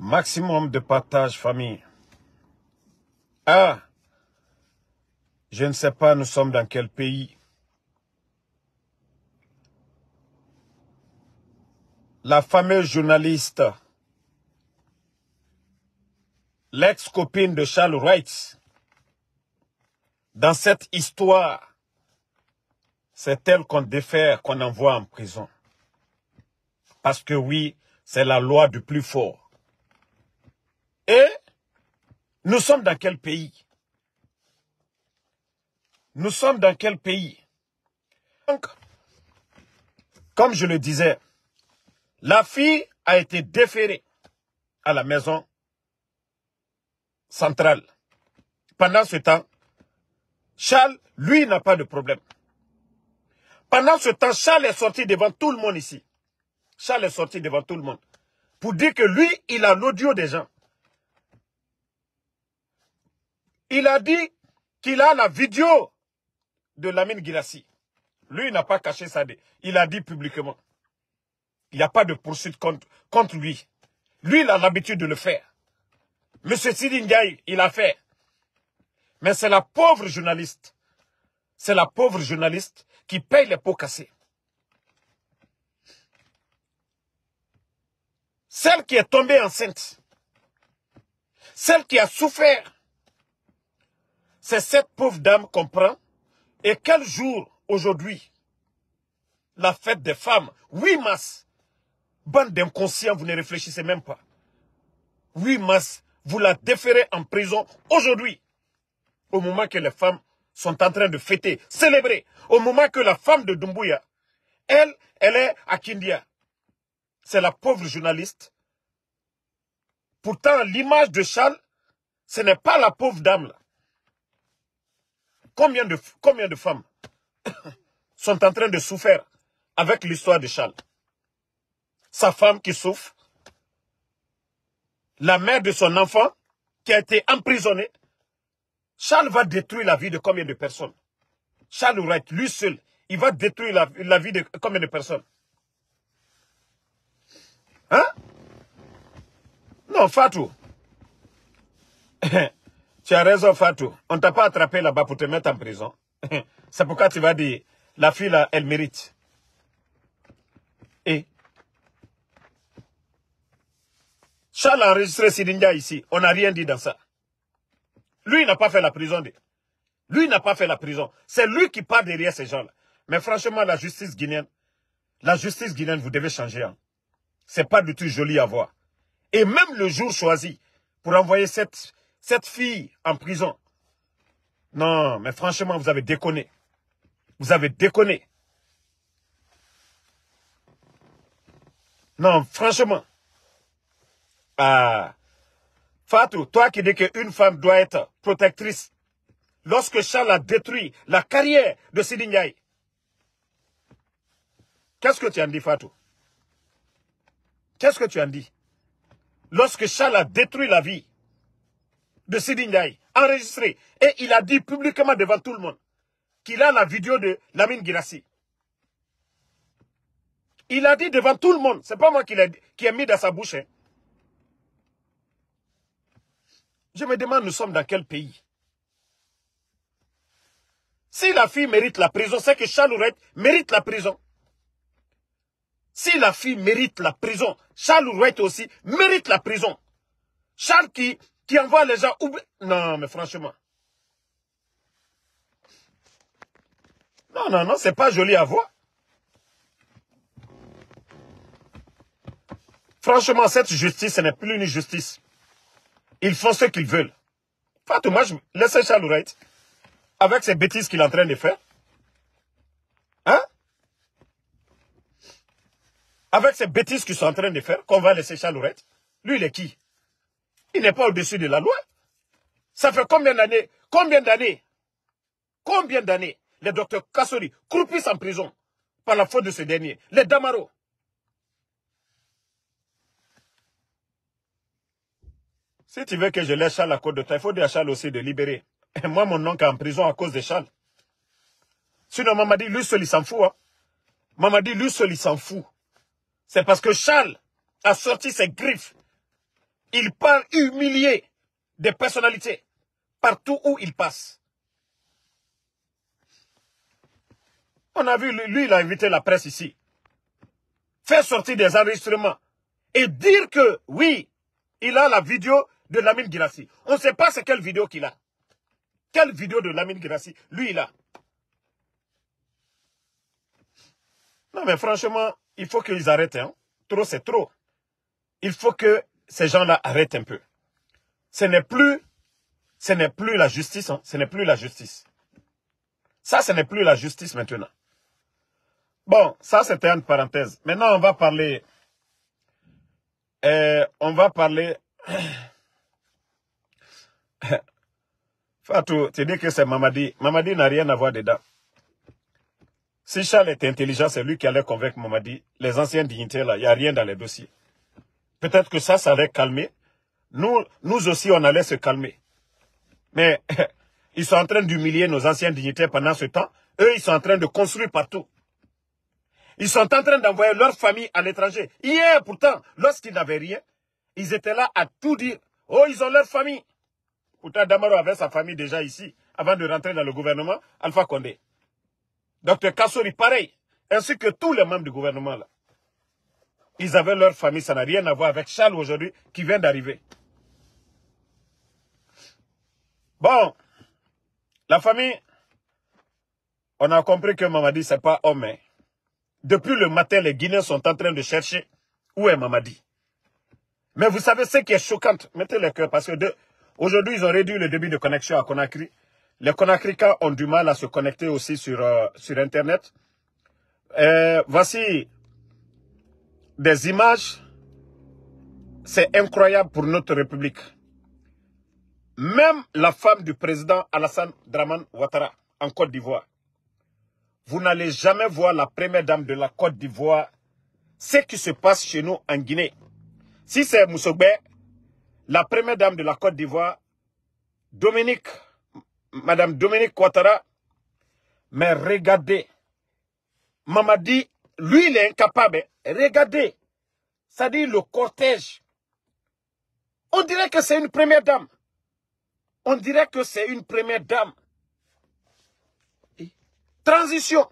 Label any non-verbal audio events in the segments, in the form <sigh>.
Maximum de partage, famille. Ah, je ne sais pas, nous sommes dans quel pays. La fameuse journaliste, l'ex-copine de Charles Wright, dans cette histoire, c'est elle qu'on défère, qu'on envoie en prison. Parce que oui, c'est la loi du plus fort. Nous sommes dans quel pays Nous sommes dans quel pays Donc, comme je le disais, la fille a été déférée à la maison centrale. Pendant ce temps, Charles, lui, n'a pas de problème. Pendant ce temps, Charles est sorti devant tout le monde ici. Charles est sorti devant tout le monde. Pour dire que lui, il a l'audio des gens. Il a dit qu'il a la vidéo de Lamine Gilassi. Lui, il n'a pas caché ça. Il a dit publiquement. Il n'y a pas de poursuite contre, lui. Lui, il a l'habitude de le faire. Monsieur Sidi Ndiaye, il a fait. Mais c'est la pauvre journaliste. C'est la pauvre journaliste qui paye les pots cassés. Celle qui est tombée enceinte. Celle qui a souffert c'est cette pauvre dame qu'on prend. Et quel jour aujourd'hui La fête des femmes. 8 mars. Bande d'inconscients, vous ne réfléchissez même pas. 8 mars, vous la déférez en prison aujourd'hui. Au moment que les femmes sont en train de fêter, célébrer. Au moment que la femme de Dumbuya, elle, elle est à Kindia. C'est la pauvre journaliste. Pourtant, l'image de Charles, ce n'est pas la pauvre dame là. Combien de, combien de femmes <coughs> sont en train de souffrir avec l'histoire de Charles Sa femme qui souffre, la mère de son enfant qui a été emprisonnée. Charles va détruire la vie de combien de personnes Charles Wright, lui seul, il va détruire la, la vie de combien de personnes Hein Non, Fatou. <coughs> Eh, tu as raison, Fatou. On ne t'a pas attrapé là-bas pour te mettre en prison. <laughs> C'est pourquoi tu vas dire, la fille elle mérite. Et Charles a enregistré Sidinga ici. On n'a rien dit dans ça. Lui, il n'a pas fait la prison. Lui, n'a pas fait la prison. C'est lui qui part derrière ces gens-là. Mais franchement, la justice guinéenne, la justice guinéenne, vous devez changer. Ce hein. C'est pas du tout joli à voir. Et même le jour choisi pour envoyer cette, cette fille en prison. Non, mais franchement, vous avez déconné. Vous avez déconné. Non, franchement. Ah. Fatou, toi qui dis qu'une femme doit être protectrice, lorsque Charles a détruit la carrière de Sidi qu'est-ce que tu en dis, Fatou Qu'est-ce que tu en dis Lorsque Charles a détruit la vie de Sidi Ndiaye, enregistré. Et il a dit publiquement devant tout le monde qu'il a la vidéo de Lamine Girassi. Il a dit devant tout le monde. C'est pas moi qui l'ai mis dans sa bouche. Hein. Je me demande, nous sommes dans quel pays Si la fille mérite la prison, c'est que Charles Chalourette mérite la prison. Si la fille mérite la prison, Charles Rouette aussi mérite la prison. Charles qui qui envoie les gens oublier. Non, mais franchement. Non, non, non, c'est pas joli à voir. Franchement, cette justice, ce n'est plus une justice. Ils font ce qu'ils veulent. Fatouma, je... laissez Charles avec ces bêtises qu'il est en train de faire. Hein? Avec ces bêtises qu'ils sont en train de faire, qu'on va laisser Charles Lui, il est qui? Il n'est pas au-dessus de la loi. Ça fait combien d'années Combien d'années Combien d'années Les docteurs Kassori croupissent en prison par la faute de ce dernier. Les Damaro. Si tu veux que je laisse Charles à cause de toi, il faut dire à Charles aussi de libérer. Et moi, mon oncle est en prison à cause de Charles. Sinon, dit, lui seul, il s'en fout. Hein. Maman dit, lui seul, il s'en fout. C'est parce que Charles a sorti ses griffes il parle humilié des personnalités partout où il passe. On a vu, lui, il a invité la presse ici. Faire sortir des enregistrements et dire que, oui, il a la vidéo de Lamine Girassi. On ne sait pas c'est quelle vidéo qu'il a. Quelle vidéo de Lamine Girassi, lui, il a. Non, mais franchement, il faut qu'ils arrêtent. Hein. Trop, c'est trop. Il faut que ces gens-là arrêtent un peu. Ce n'est plus, ce n'est plus la justice, hein. ce n'est plus la justice. Ça, ce n'est plus la justice maintenant. Bon, ça c'était une parenthèse. Maintenant, on va parler, euh, on va parler. <coughs> Fatou, tu dis que c'est Mamadi. Mamadi n'a rien à voir dedans. Si Charles était intelligent, c'est lui qui allait convaincre Mamadi. Les anciens dignités, là, il n'y a rien dans les dossiers. Peut-être que ça, ça allait calmer. Nous, nous aussi, on allait se calmer. Mais <laughs> ils sont en train d'humilier nos anciens dignitaires pendant ce temps. Eux, ils sont en train de construire partout. Ils sont en train d'envoyer leur famille à l'étranger. Hier, pourtant, lorsqu'ils n'avaient rien, ils étaient là à tout dire. Oh, ils ont leur famille. Pourtant, Damaro avait sa famille déjà ici, avant de rentrer dans le gouvernement, Alpha Condé. Docteur Kassori, pareil, ainsi que tous les membres du gouvernement là. Ils avaient leur famille, ça n'a rien à voir avec Charles aujourd'hui qui vient d'arriver. Bon, la famille, on a compris que Mamadi, ce n'est pas homme. Hein. Depuis le matin, les Guinéens sont en train de chercher où est Mamadi. Mais vous savez ce qui est choquant, mettez le cœur, parce que aujourd'hui, ils ont réduit le débit de connexion à Conakry. Les Conakricains ont du mal à se connecter aussi sur, euh, Internet. Euh, voici des images, c'est incroyable pour notre République. Même la femme du président Alassane Draman Ouattara en Côte d'Ivoire, vous n'allez jamais voir la première dame de la Côte d'Ivoire ce qui se passe chez nous en Guinée. Si c'est Moussogbé, la première dame de la Côte d'Ivoire, Dominique, Madame Dominique Ouattara, mais regardez, Mamadi lui, il est incapable. Regardez, ça dit le cortège. On dirait que c'est une première dame. On dirait que c'est une première dame. Transition.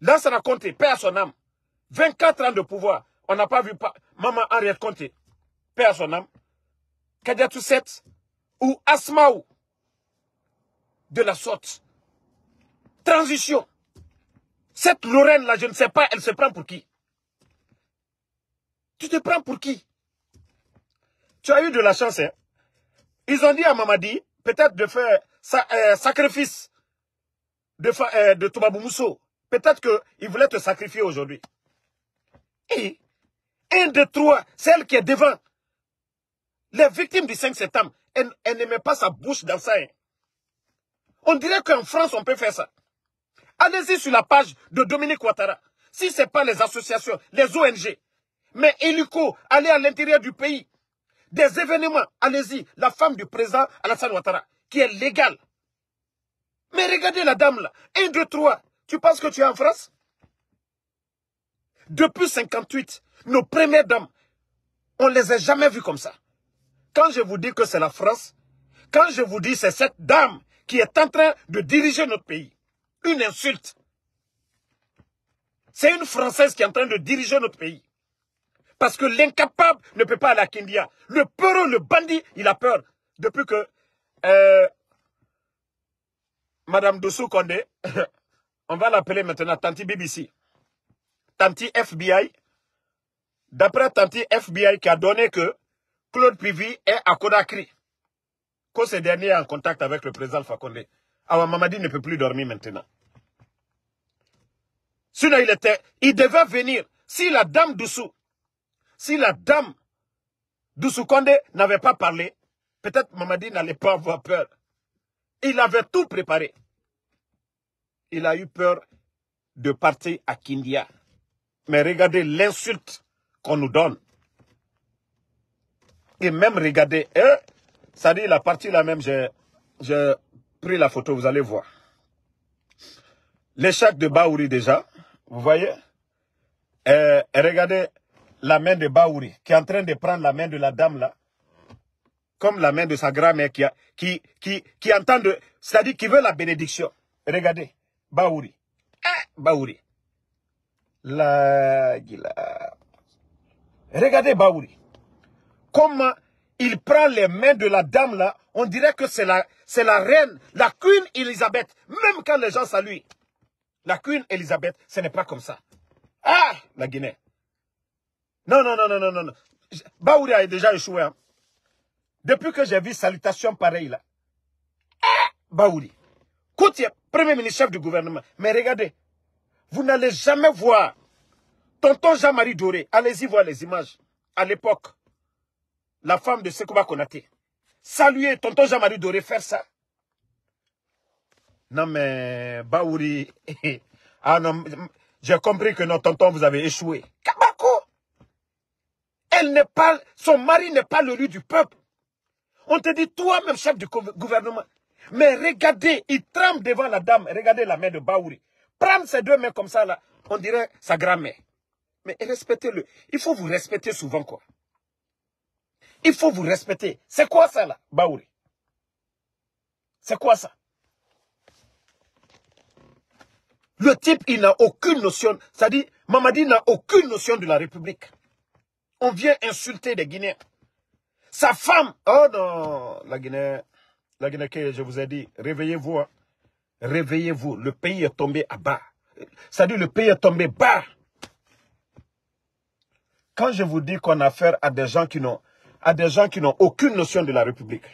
Là, ça raconte, Père à son âme. 24 ans de pouvoir. On n'a pas vu maman Henriette Conté. Père à son âme. Kadiatou ou Asmaou. De la sorte. Transition. Cette Lorraine-là, je ne sais pas, elle se prend pour qui Tu te prends pour qui Tu as eu de la chance. Hein? Ils ont dit à Mamadi, peut-être de faire euh, sacrifice de, euh, de Toubabou Mousso. Peut-être qu'ils voulaient te sacrifier aujourd'hui. Et un de trois, celle qui est devant, les victimes du 5 septembre, elle, elle ne met pas sa bouche dans ça. Hein. On dirait qu'en France, on peut faire ça. Allez-y sur la page de Dominique Ouattara. Si ce n'est pas les associations, les ONG, mais hélico, allez à l'intérieur du pays. Des événements, allez-y. La femme du président Alassane Ouattara, qui est légale. Mais regardez la dame là. Un, 2, trois. Tu penses que tu es en France Depuis 58, nos premières dames, on ne les a jamais vues comme ça. Quand je vous dis que c'est la France, quand je vous dis que c'est cette dame qui est en train de diriger notre pays, une insulte. C'est une Française qui est en train de diriger notre pays. Parce que l'incapable ne peut pas aller à Kindia. Le peureux, le bandit, il a peur. Depuis que euh, Madame Dossou <laughs> on va l'appeler maintenant Tanti BBC, Tanti FBI, d'après Tanti FBI qui a donné que Claude Pivy est à Conakry, que ce dernier est en contact avec le président Fakonde. Alors Mamadi ne peut plus dormir maintenant. Sinon, il était, il devait venir. Si la dame Doussou, si la dame Doussou Condé n'avait pas parlé, peut-être Mamadi n'allait pas avoir peur. Il avait tout préparé. Il a eu peur de partir à Kindia. Mais regardez l'insulte qu'on nous donne. Et même regardez, ça hein, dit la partie là même, Je pris la photo, vous allez voir. l'échec de Baouri déjà, vous voyez euh, Regardez la main de Baouri, qui est en train de prendre la main de la dame là, comme la main de sa grand-mère qui, a, qui, qui, qui entend, c'est-à-dire qui veut la bénédiction. Regardez, Baouri. Ah, Baouri. La... Regardez Baouri. Comment il prend les mains de la dame là, on dirait que c'est la, c'est la reine, la queen Elisabeth, même quand les gens saluent. La queen Elisabeth, ce n'est pas comme ça. Ah, la Guinée. Non, non, non, non, non, non. Baouri a déjà échoué. Hein. Depuis que j'ai vu salutation pareille là. Ah, Baouri. premier ministre chef du gouvernement. Mais regardez, vous n'allez jamais voir Tonton Jean-Marie Doré. Allez-y voir les images. À l'époque, la femme de Sekouba Konaté. Saluer tonton Jean-Marie Doré faire ça. Non mais, Baouri, <laughs> ah j'ai compris que non, tonton vous avez échoué. Kabako, elle n'est pas, son mari n'est pas le lui du peuple. On te dit toi-même chef du gouvernement. Mais regardez, il tremble devant la dame, regardez la mère de Baouri. Prendre ses deux mains comme ça là, on dirait sa grand-mère. Mais respectez-le. Il faut vous respecter souvent quoi. Il faut vous respecter. C'est quoi ça là, Baouri C'est quoi ça Le type, il n'a aucune notion, cest dit, dire Mamadi n'a aucune notion de la République. On vient insulter des Guinéens. Sa femme, oh non, la Guinée, la Guinée, je vous ai dit, réveillez-vous, hein. réveillez-vous, le pays est tombé à bas. Ça dit, le pays est tombé bas. Quand je vous dis qu'on a affaire à des gens qui n'ont à des gens qui n'ont aucune notion de la République.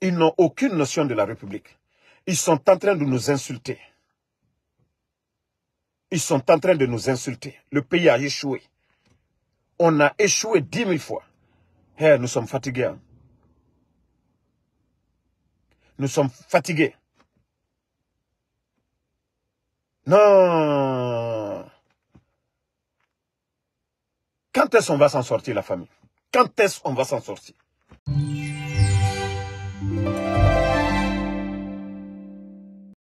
Ils n'ont aucune notion de la République. Ils sont en train de nous insulter. Ils sont en train de nous insulter. Le pays a échoué. On a échoué dix mille fois. Eh, nous sommes fatigués. Hein. Nous sommes fatigués. Non Quand est-ce qu'on va s'en sortir, la famille Quand est-ce qu'on va s'en sortir